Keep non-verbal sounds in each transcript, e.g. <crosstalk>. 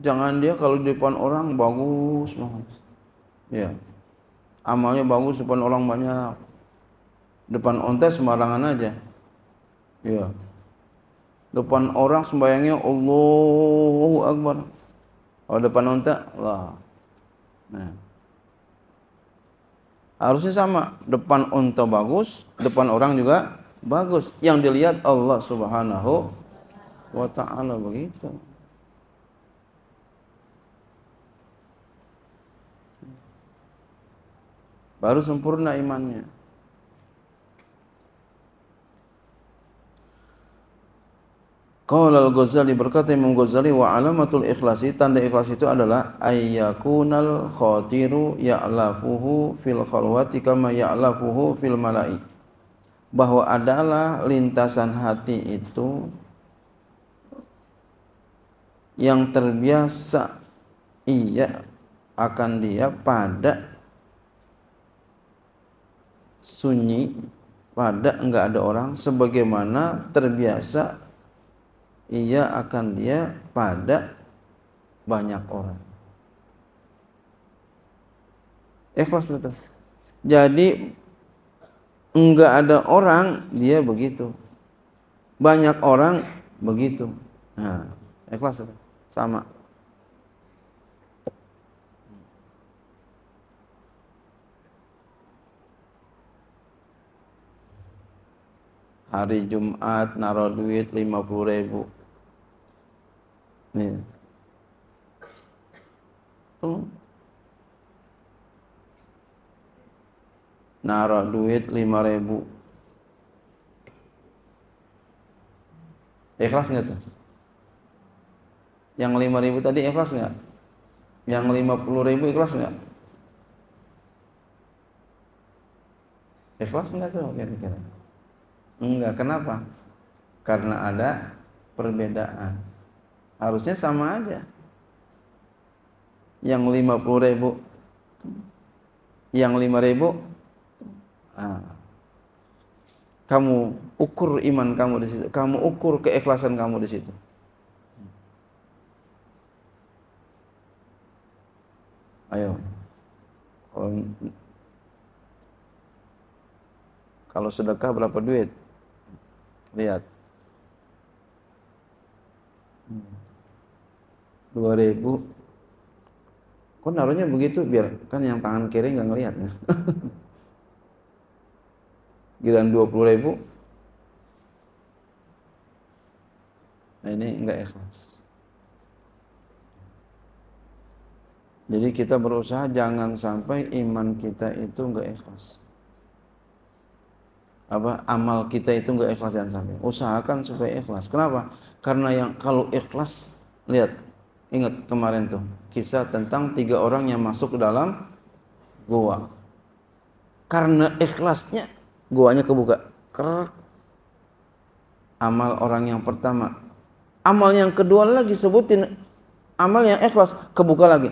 jangan dia kalau di depan orang bagus banget ya amalnya bagus depan orang banyak depan onta sembarangan aja ya depan orang sembayangnya Allahu Akbar kalau depan onta lah nah harusnya sama depan onta bagus depan orang juga bagus yang dilihat Allah Subhanahu wa taala begitu baru sempurna imannya. Qala al-Ghazali berkata Imam Ghazali wa alamatul ikhlasi tanda ikhlas itu adalah ayyakunal khatiru ya'lafuhu fil khalwati kama ya'lafuhu fil mala'i bahwa adalah lintasan hati itu yang terbiasa iya akan dia pada sunyi, pada enggak ada orang sebagaimana terbiasa ia akan dia pada banyak orang. Ikhlas betul Jadi enggak ada orang dia begitu. Banyak orang begitu. Nah, ikhlas betul Sama. hari Jumat naro duit lima puluh ribu nih tuh naro duit lima ribu ikhlas nggak tuh yang lima ribu tadi ikhlas nggak yang lima puluh ribu ikhlas nggak ikhlas nggak tuh kira-kira Enggak, kenapa? Karena ada perbedaan. Harusnya sama aja. Yang puluh ribu, yang lima ribu, ah. kamu ukur iman kamu di situ, kamu ukur keikhlasan kamu di situ. Ayo. Kalau sedekah berapa duit? Lihat. dua ribu, Kok naruhnya begitu biar kan yang tangan kiri nggak ngelihat. Ya. <laughs> Giliran puluh ribu. Nah ini nggak ikhlas. Jadi kita berusaha jangan sampai iman kita itu nggak ikhlas apa amal kita itu enggak ikhlas jangan sampai. Usahakan supaya ikhlas. Kenapa? Karena yang kalau ikhlas lihat ingat kemarin tuh kisah tentang tiga orang yang masuk ke dalam goa. Karena ikhlasnya goanya kebuka. Ker amal orang yang pertama. Amal yang kedua lagi sebutin amal yang ikhlas kebuka lagi.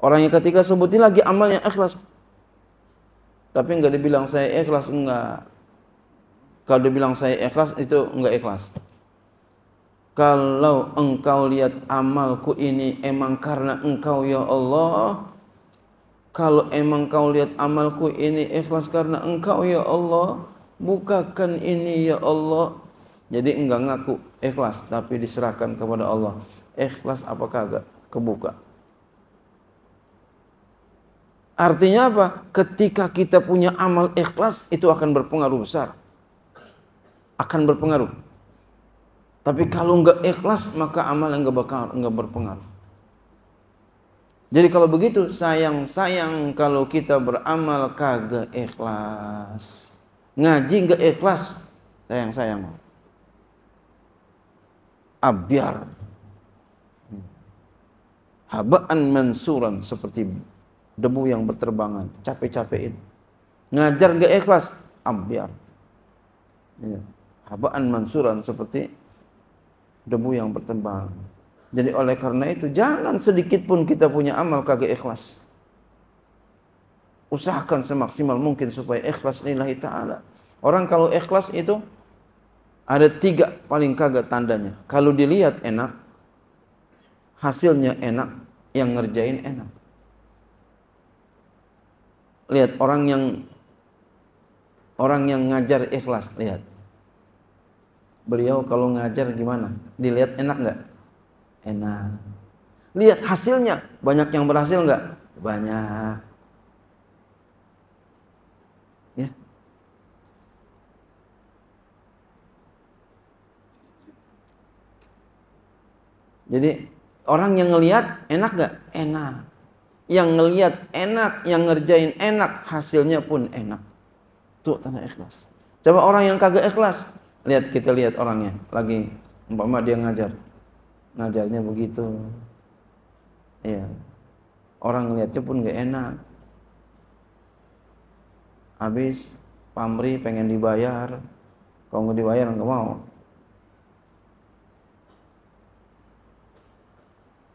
Orang yang ketiga sebutin lagi amal yang ikhlas tapi enggak dibilang saya ikhlas enggak kalau dibilang saya ikhlas itu enggak ikhlas kalau engkau lihat amalku ini emang karena engkau ya Allah kalau emang kau lihat amalku ini ikhlas karena engkau ya Allah bukakan ini ya Allah jadi enggak ngaku ikhlas tapi diserahkan kepada Allah ikhlas apa kagak kebuka Artinya apa? Ketika kita punya amal ikhlas itu akan berpengaruh besar. Akan berpengaruh. Tapi kalau nggak ikhlas maka amal nggak bakal nggak berpengaruh. Jadi kalau begitu sayang-sayang kalau kita beramal kagak ikhlas. Ngaji nggak ikhlas, sayang-sayang. Abiar. Habaan mansuran seperti Debu yang berterbangan, capek-capekin. Ngajar nggak ikhlas, ambiar. Ya. Habaan mansuran seperti debu yang berterbangan. Jadi oleh karena itu jangan sedikit pun kita punya amal kagak ikhlas. Usahakan semaksimal mungkin supaya ikhlas lillahi ta'ala. Orang kalau ikhlas itu ada tiga paling kagak tandanya. Kalau dilihat enak, hasilnya enak, yang ngerjain enak. Lihat orang yang orang yang ngajar ikhlas, lihat. Beliau kalau ngajar gimana? Dilihat enak nggak? Enak. Lihat hasilnya, banyak yang berhasil nggak? Banyak. Ya. Jadi orang yang ngelihat enak nggak? Enak yang ngeliat enak, yang ngerjain enak, hasilnya pun enak. tuh tanda ikhlas. Coba orang yang kagak ikhlas, lihat kita lihat orangnya lagi umpama dia ngajar. Ngajarnya begitu. Iya. Orang ngelihatnya pun gak enak. Habis pamri pengen dibayar. Kalau nggak dibayar nggak mau.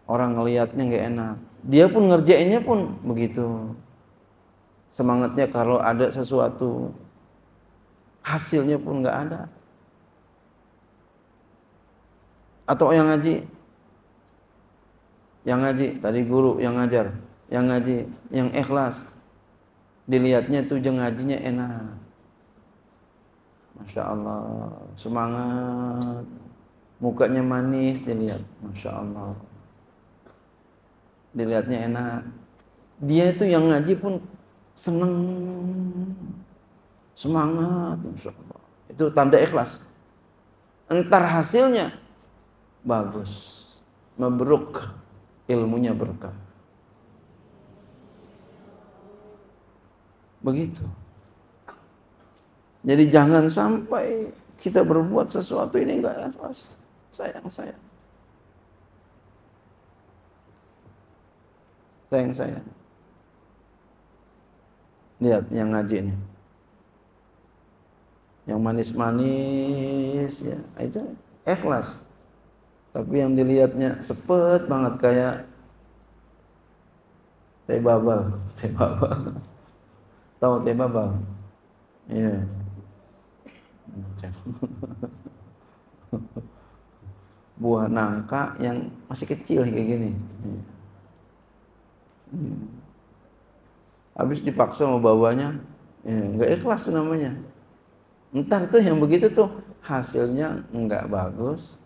Orang ngelihatnya nggak enak dia pun ngerjainnya pun begitu semangatnya kalau ada sesuatu hasilnya pun nggak ada atau yang ngaji yang ngaji tadi guru yang ngajar yang ngaji yang ikhlas dilihatnya tuh jeng ngajinya enak Masya Allah semangat mukanya manis dilihat Masya Allah dilihatnya enak dia itu yang ngaji pun seneng semangat itu tanda ikhlas entar hasilnya bagus mabruk, ilmunya berkah begitu jadi jangan sampai kita berbuat sesuatu ini enggak ikhlas sayang saya Sayang saya. Lihat yang ngaji ini. Yang manis-manis ya, itu ikhlas. Tapi yang dilihatnya sepet banget kayak teh babal, <laughs> teh babal. Tahu teh babal? Iya. <laughs> Buah nangka yang masih kecil kayak gini. Ya Hmm. Habis dipaksa mau bawanya, ya, ikhlas tuh namanya. Ntar tuh yang begitu tuh hasilnya nggak bagus,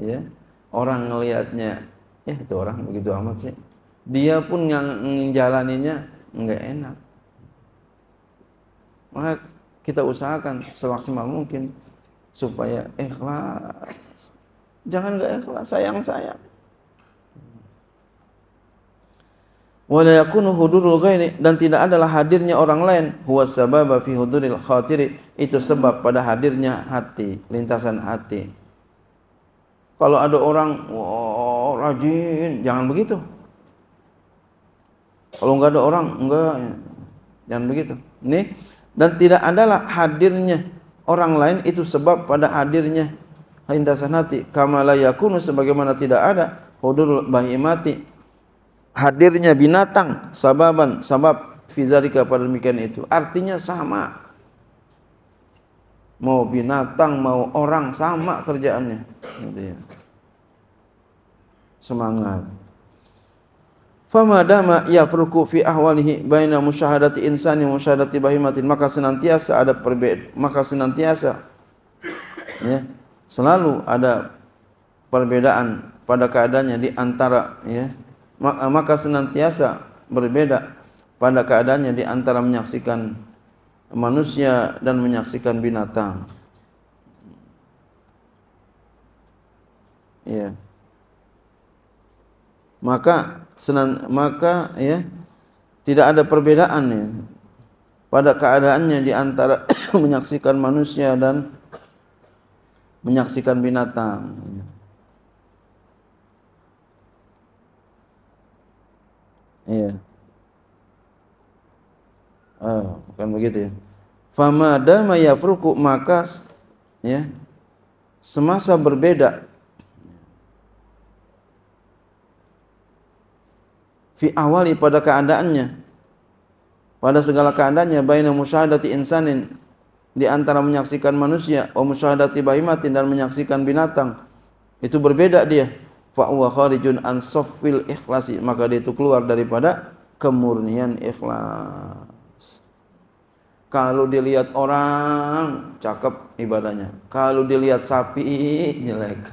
ya orang ngelihatnya, ya itu orang begitu amat sih. Dia pun yang menjalaninya nggak enak. Maka kita usahakan semaksimal mungkin supaya ikhlas. Jangan nggak ikhlas, sayang sayang. wa yakunu hudurul ghairi dan tidak adalah hadirnya orang lain huwa sababa fi huduril khatiri itu sebab pada hadirnya hati lintasan hati kalau ada orang wow, rajin jangan begitu kalau nggak ada orang enggak jangan begitu nih dan tidak adalah hadirnya orang lain itu sebab pada hadirnya lintasan hati kama la yakunu sebagaimana tidak ada hudurul bahimati hadirnya binatang sababan sabab fizarika pada demikian itu artinya sama mau binatang mau orang sama kerjaannya semangat Fama dama ya furku fi ahwalihi baina musyahadati insani musyahadati bahimatin maka senantiasa ada perbedaan maka senantiasa ya selalu ada perbedaan pada keadaannya di antara ya Eh, maka senantiasa berbeda pada keadaannya di antara menyaksikan manusia dan menyaksikan binatang. Ya. Maka senan, maka ya tidak ada perbedaan ya pada keadaannya di antara <coughs> menyaksikan manusia dan menyaksikan binatang. Ya. Iya. Ah, bukan begitu ya. Famada mayafruku maka ya semasa berbeda fi awali pada keadaannya pada segala keadaannya baina musyahadati insanin di antara menyaksikan manusia wa musyahadati bahimatin dan menyaksikan binatang itu berbeda dia fa huwa kharijun an ikhlasi maka dia itu keluar daripada kemurnian ikhlas kalau dilihat orang cakep ibadahnya kalau dilihat sapi <laughs> jelek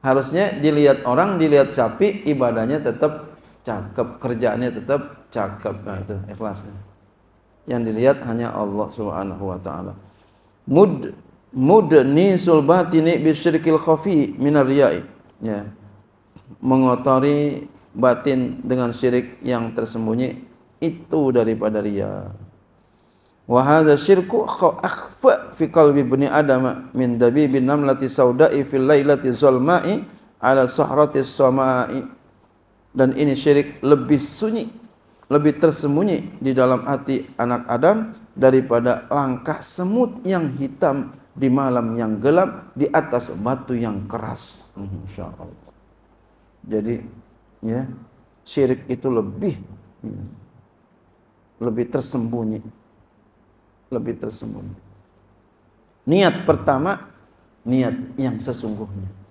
harusnya dilihat orang dilihat sapi ibadahnya tetap cakep kerjaannya tetap cakep nah itu ikhlasnya yang dilihat hanya Allah Subhanahu wa taala mud mudni sulbatini bisyirkil khafi minar riya'i ya mengotori batin dengan syirik yang tersembunyi itu daripada riya wa hadza syirku akhfa fi qalbi bani adam min dabibin namlati sauda'i fil lailati zulma'i ala sahrati samai dan ini syirik lebih sunyi lebih tersembunyi di dalam hati anak Adam daripada langkah semut yang hitam di malam yang gelap di atas batu yang keras. Hmm, insyaallah. Jadi ya syirik itu lebih ya, lebih tersembunyi. Lebih tersembunyi. Niat pertama niat yang sesungguhnya.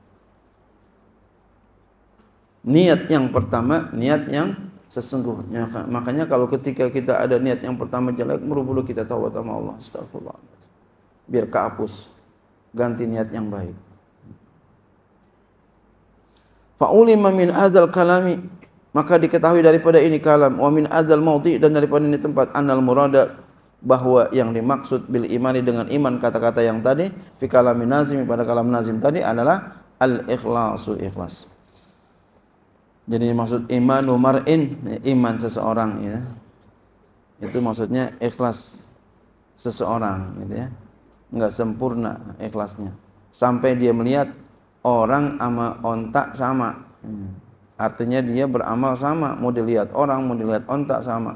Niat yang pertama, niat yang sesungguhnya. Makanya kalau ketika kita ada niat yang pertama jelek, buru-buru kita taubat sama Allah. Astagfirullah biar kehapus ganti niat yang baik Fa'ulima min azal kalami maka diketahui daripada ini kalam wa min azal mauti dan daripada ini tempat annal murada bahwa yang dimaksud bil imani dengan iman kata-kata yang tadi fi kalamin nazim pada kalam nazim tadi adalah al ikhlasu ikhlas jadi maksud imanu mar'in iman seseorang ya itu maksudnya ikhlas seseorang gitu ya nggak sempurna ikhlasnya sampai dia melihat orang ama ontak sama hmm. artinya dia beramal sama mau dilihat orang mau dilihat ontak sama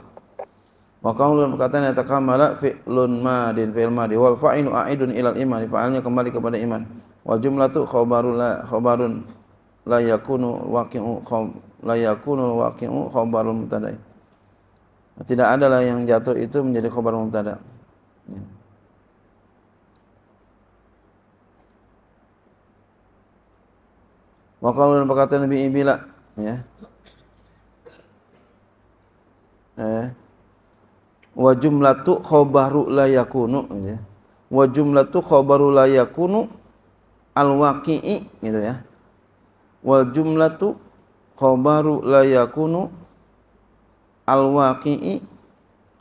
maka qaulun perkataan yang takamala fi'lun madin fi'il madi wal fa'inu a'idun ilal iman fa'alnya kembali kepada iman wal jumlatu khabarun la khabarun la yakunu waqi'u la yakunu waqi'u khabarul mubtada tidak adalah yang jatuh itu menjadi khabar mutada ya. Waqalu dan berkata Nabi Ibila ya. Eh. Wa jumlatu khabaru la yakunu ya. Wa jumlatu khabaru la yakunu al waqi'i gitu ya. Wa jumlatu khabaru la yakunu al waqi'i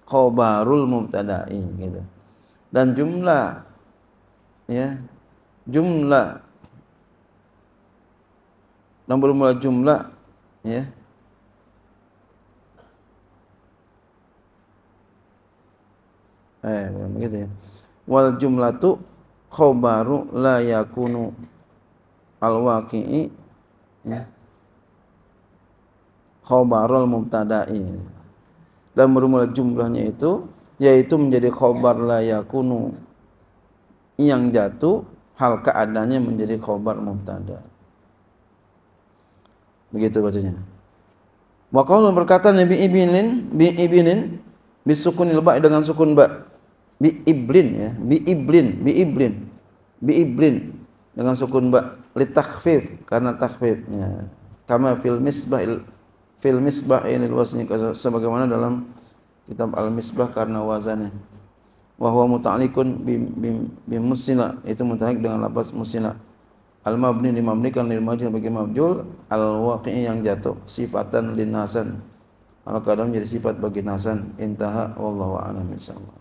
khabarul mubtada'i gitu. Dan jumlah ya. Jumlah dan bermula jumlah ya eh begitu ya wal tu khobaru la yakunu al waqi'i ya khobarul mubtada'i dan bermula jumlahnya itu yaitu menjadi khobar la yakunu yang jatuh hal keadaannya menjadi khobar mubtada' Begitu katanya. Wa qawlu berkata Nabi Ibinin, bi Ibinin bi sukun lebak dengan sukun bak bi iblin ya, bi iblin, bi iblin. Bi iblin dengan sukun bak li karena takhfif ya. Kama fil misbah fil misbah ini wasni sebagaimana dalam kitab al misbah karena wazannya. wahwa huwa muta'alliqun bi bi, bi musina. itu muta'alliq dengan lapas musina. al mabni kan lil majul bagi majul, al waqi'i yang jatuh sifatan linasan maka kadang menjadi sifat bagi nasan intaha wallahu a'lam insyaallah